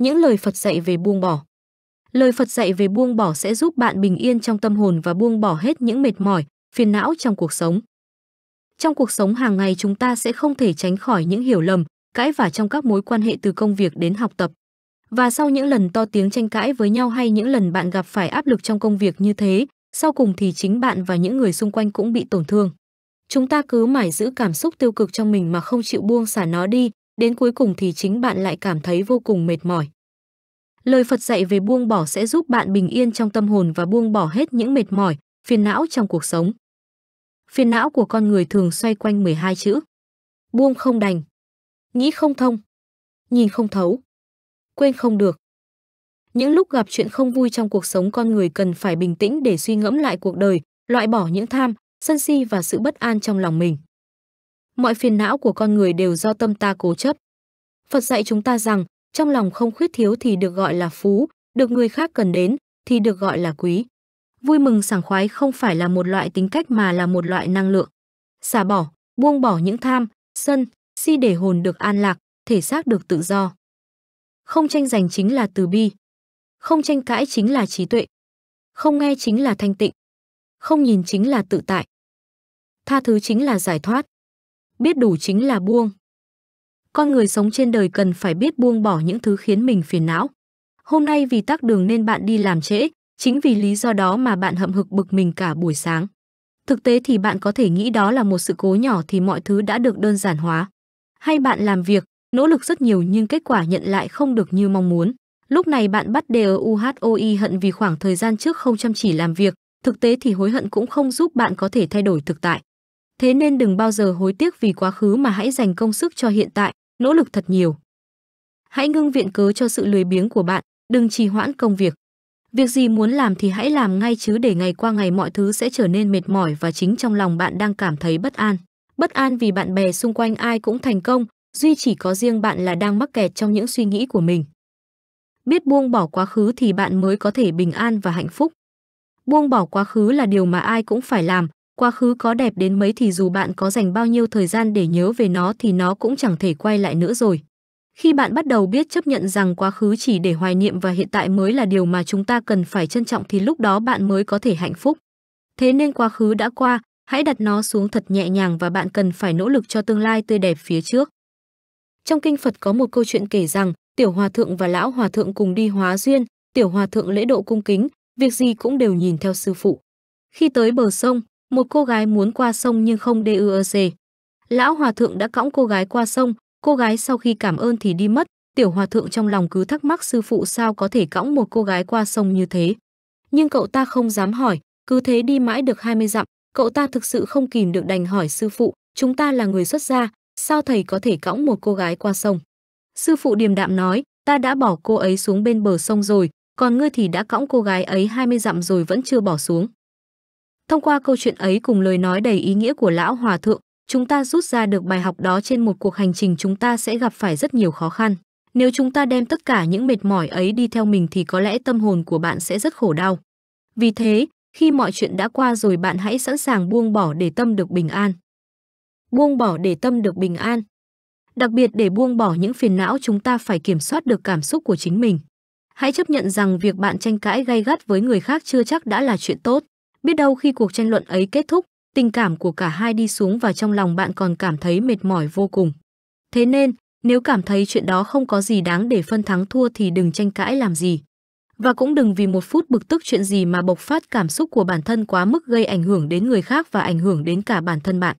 Những lời Phật dạy về buông bỏ. Lời Phật dạy về buông bỏ sẽ giúp bạn bình yên trong tâm hồn và buông bỏ hết những mệt mỏi, phiền não trong cuộc sống. Trong cuộc sống hàng ngày chúng ta sẽ không thể tránh khỏi những hiểu lầm, cãi vã trong các mối quan hệ từ công việc đến học tập. Và sau những lần to tiếng tranh cãi với nhau hay những lần bạn gặp phải áp lực trong công việc như thế, sau cùng thì chính bạn và những người xung quanh cũng bị tổn thương. Chúng ta cứ mãi giữ cảm xúc tiêu cực trong mình mà không chịu buông xả nó đi, đến cuối cùng thì chính bạn lại cảm thấy vô cùng mệt mỏi. Lời Phật dạy về buông bỏ sẽ giúp bạn bình yên trong tâm hồn và buông bỏ hết những mệt mỏi, phiền não trong cuộc sống. Phiền não của con người thường xoay quanh 12 chữ. Buông không đành, nghĩ không thông, nhìn không thấu, quên không được. Những lúc gặp chuyện không vui trong cuộc sống con người cần phải bình tĩnh để suy ngẫm lại cuộc đời, loại bỏ những tham, sân si và sự bất an trong lòng mình mọi phiền não của con người đều do tâm ta cố chấp. Phật dạy chúng ta rằng, trong lòng không khuyết thiếu thì được gọi là phú, được người khác cần đến thì được gọi là quý. Vui mừng sảng khoái không phải là một loại tính cách mà là một loại năng lượng. Xả bỏ, buông bỏ những tham, sân, si để hồn được an lạc, thể xác được tự do. Không tranh giành chính là từ bi. Không tranh cãi chính là trí tuệ. Không nghe chính là thanh tịnh. Không nhìn chính là tự tại. Tha thứ chính là giải thoát biết đủ chính là buông. Con người sống trên đời cần phải biết buông bỏ những thứ khiến mình phiền não. Hôm nay vì tắc đường nên bạn đi làm trễ, chính vì lý do đó mà bạn hậm hực bực mình cả buổi sáng. Thực tế thì bạn có thể nghĩ đó là một sự cố nhỏ thì mọi thứ đã được đơn giản hóa. Hay bạn làm việc, nỗ lực rất nhiều nhưng kết quả nhận lại không được như mong muốn. Lúc này bạn bắt DUHOI hận vì khoảng thời gian trước không chăm chỉ làm việc, thực tế thì hối hận cũng không giúp bạn có thể thay đổi thực tại. Thế nên đừng bao giờ hối tiếc vì quá khứ mà hãy dành công sức cho hiện tại, nỗ lực thật nhiều. Hãy ngưng viện cớ cho sự lười biếng của bạn, đừng trì hoãn công việc. Việc gì muốn làm thì hãy làm ngay chứ để ngày qua ngày mọi thứ sẽ trở nên mệt mỏi và chính trong lòng bạn đang cảm thấy bất an. Bất an vì bạn bè xung quanh ai cũng thành công, duy chỉ có riêng bạn là đang mắc kẹt trong những suy nghĩ của mình. Biết buông bỏ quá khứ thì bạn mới có thể bình an và hạnh phúc. Buông bỏ quá khứ là điều mà ai cũng phải làm, quá khứ có đẹp đến mấy thì dù bạn có dành bao nhiêu thời gian để nhớ về nó thì nó cũng chẳng thể quay lại nữa rồi khi bạn bắt đầu biết chấp nhận rằng quá khứ chỉ để hoài niệm và hiện tại mới là điều mà chúng ta cần phải trân trọng thì lúc đó bạn mới có thể hạnh phúc thế nên quá khứ đã qua hãy đặt nó xuống thật nhẹ nhàng và bạn cần phải nỗ lực cho tương lai tươi đẹp phía trước trong kinh phật có một câu chuyện kể rằng tiểu hòa thượng và lão hòa thượng cùng đi hóa duyên tiểu hòa thượng lễ độ cung kính việc gì cũng đều nhìn theo sư phụ khi tới bờ sông một cô gái muốn qua sông nhưng không DUEC. Lão hòa thượng đã cõng cô gái qua sông, cô gái sau khi cảm ơn thì đi mất, tiểu hòa thượng trong lòng cứ thắc mắc sư phụ sao có thể cõng một cô gái qua sông như thế. Nhưng cậu ta không dám hỏi, cứ thế đi mãi được 20 dặm, cậu ta thực sự không kìm được đành hỏi sư phụ, chúng ta là người xuất gia, sao thầy có thể cõng một cô gái qua sông? Sư phụ điềm đạm nói, ta đã bỏ cô ấy xuống bên bờ sông rồi, còn ngươi thì đã cõng cô gái ấy 20 dặm rồi vẫn chưa bỏ xuống. Thông qua câu chuyện ấy cùng lời nói đầy ý nghĩa của lão hòa thượng, chúng ta rút ra được bài học đó trên một cuộc hành trình chúng ta sẽ gặp phải rất nhiều khó khăn. Nếu chúng ta đem tất cả những mệt mỏi ấy đi theo mình thì có lẽ tâm hồn của bạn sẽ rất khổ đau. Vì thế, khi mọi chuyện đã qua rồi bạn hãy sẵn sàng buông bỏ để tâm được bình an. Buông bỏ để tâm được bình an. Đặc biệt để buông bỏ những phiền não chúng ta phải kiểm soát được cảm xúc của chính mình. Hãy chấp nhận rằng việc bạn tranh cãi gay gắt với người khác chưa chắc đã là chuyện tốt. Biết đâu khi cuộc tranh luận ấy kết thúc, tình cảm của cả hai đi xuống và trong lòng bạn còn cảm thấy mệt mỏi vô cùng. Thế nên, nếu cảm thấy chuyện đó không có gì đáng để phân thắng thua thì đừng tranh cãi làm gì. Và cũng đừng vì một phút bực tức chuyện gì mà bộc phát cảm xúc của bản thân quá mức gây ảnh hưởng đến người khác và ảnh hưởng đến cả bản thân bạn.